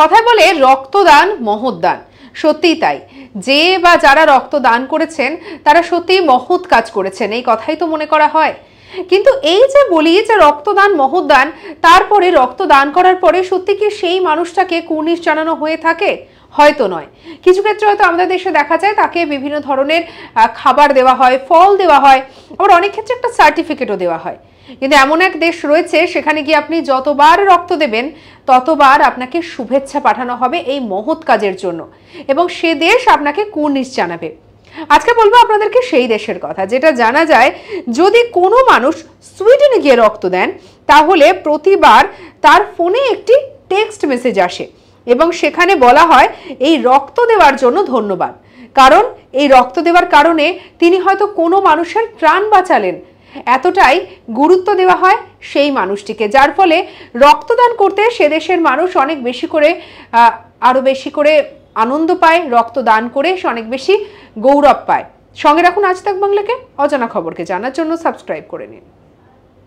কথায় বলে রক্তদান মহোদ্দান সত্যিই তাই যে বা যারা রক্ত দান করেছেন তারা সত্যিই মহৎ কাজ করেছেন এই কথাই তো মনে করা হয় কিন্তু এই যে বলি যে রক্তদান মহোদ্দান তারপরে রক্তদান করার পরে সত্যি কি সেই মানুষটাকে কুর্নিশ জানানো হয়ে থাকে হয়তো নয় কিছু ক্ষেত্রে হয়তো আমাদের দেশে দেখা যায় তাকে বিভিন্ন ধরনের খাবার দেওয়া হয় ফল দেওয়া হয় আবার অনেক ক্ষেত্রে একটা সার্টিফিকেটও দেওয়া হয় কিন্তু এমন এক দেশ রয়েছে সেখানে গিয়ে আপনি যতবার রক্ত দেবেন ততবার আপনাকে শুভেচ্ছা পাঠানো হবে এই মহৎ কাজের জন্য এবং সে দেশ আপনাকে কুর্নিশ জানাবে আজকে বলবো আপনাদেরকে সেই দেশের কথা যেটা জানা যায় যদি কোনো মানুষ সুইডেনে গিয়ে রক্ত দেন তাহলে প্রতিবার তার ফোনে একটি টেক্সট মেসেজ আসে এবং সেখানে বলা হয় এই রক্ত দেওয়ার জন্য ধন্যবাদ কারণ এই রক্ত দেওয়ার কারণে তিনি হয়তো কোনো মানুষের প্রাণ বাঁচালেন এতটাই গুরুত্ব দেওয়া হয় সেই মানুষটিকে যার ফলে রক্তদান করতে সে দেশের মানুষ অনেক বেশি করে আরও বেশি করে আনন্দ পায় রক্তদান করে সে অনেক বেশি গৌরব পায় সঙ্গে রাখুন আজ তাক বাংলাকে অজানা খবরকে জানার জন্য সাবস্ক্রাইব করে নিন